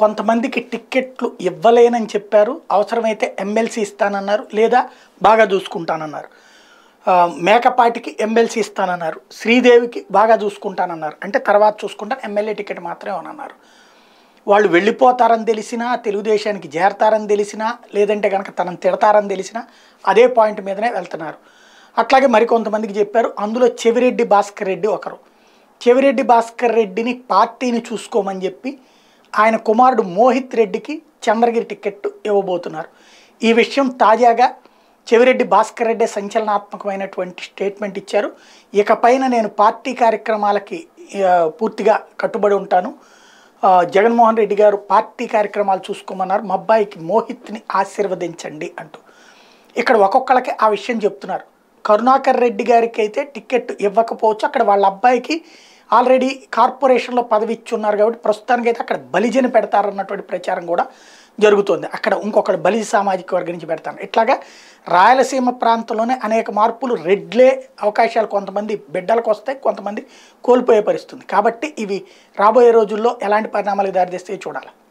కొంతమందికి టిక్కెట్లు ఇవ్వలేనని చెప్పారు అవసరమైతే ఎమ్మెల్సీ ఇస్తానన్నారు లేదా బాగా చూసుకుంటానన్నారు మేకపాటికి ఎమ్మెల్సీ ఇస్తానన్నారు శ్రీదేవికి బాగా చూసుకుంటానన్నారు అంటే తర్వాత చూసుకుంటాను ఎమ్మెల్యే టికెట్ మాత్రమే అన్నారు వాళ్ళు వెళ్ళిపోతారని తెలిసినా తెలుగుదేశానికి చేరతారని తెలిసినా లేదంటే కనుక తనను తిడతారని తెలిసినా అదే పాయింట్ మీదనే వెళ్తున్నారు అట్లాగే మరికొంతమందికి చెప్పారు అందులో చెవిరెడ్డి భాస్కర్ రెడ్డి ఒకరు చెవిరెడ్డి భాస్కర్ రెడ్డిని పార్టీని చూసుకోమని చెప్పి ఆయన కుమారుడు మోహిత్ రెడ్డికి చంద్రగిరి టికెట్ ఇవ్వబోతున్నారు ఈ విషయం తాజాగా చెవిరెడ్డి భాస్కర్ రెడ్డి సంచలనాత్మకమైనటువంటి స్టేట్మెంట్ ఇచ్చారు ఇకపైన నేను పార్టీ కార్యక్రమాలకి పూర్తిగా కట్టుబడి ఉంటాను జగన్మోహన్ రెడ్డి గారు పార్టీ కార్యక్రమాలు చూసుకోమన్నారు మా అబ్బాయికి మోహిత్ని ఆశీర్వదించండి అంటూ ఇక్కడ ఒక్కొక్కళ్ళకి ఆ విషయం చెప్తున్నారు కరుణాకర్ రెడ్డి గారికి అయితే టికెట్ ఇవ్వకపోవచ్చు అక్కడ వాళ్ళ అబ్బాయికి ఆల్రెడీ కార్పొరేషన్లో పదవి ఇచ్చున్నారు కాబట్టి ప్రస్తుతానికైతే అక్కడ బలిజని పెడతారన్నటువంటి ప్రచారం కూడా జరుగుతుంది అక్కడ ఇంకొకటి బలిజ సామాజిక వర్గం నుంచి పెడతాను ఇట్లాగా రాయలసీమ ప్రాంతంలోనే అనేక మార్పులు రెడ్లే అవకాశాలు కొంతమంది బిడ్డలకు వస్తాయి కొంతమంది కోల్పోయే పరిస్థితుంది కాబట్టి ఇవి రాబోయే రోజుల్లో ఎలాంటి పరిణామాలకు దారితీస్తే చూడాలి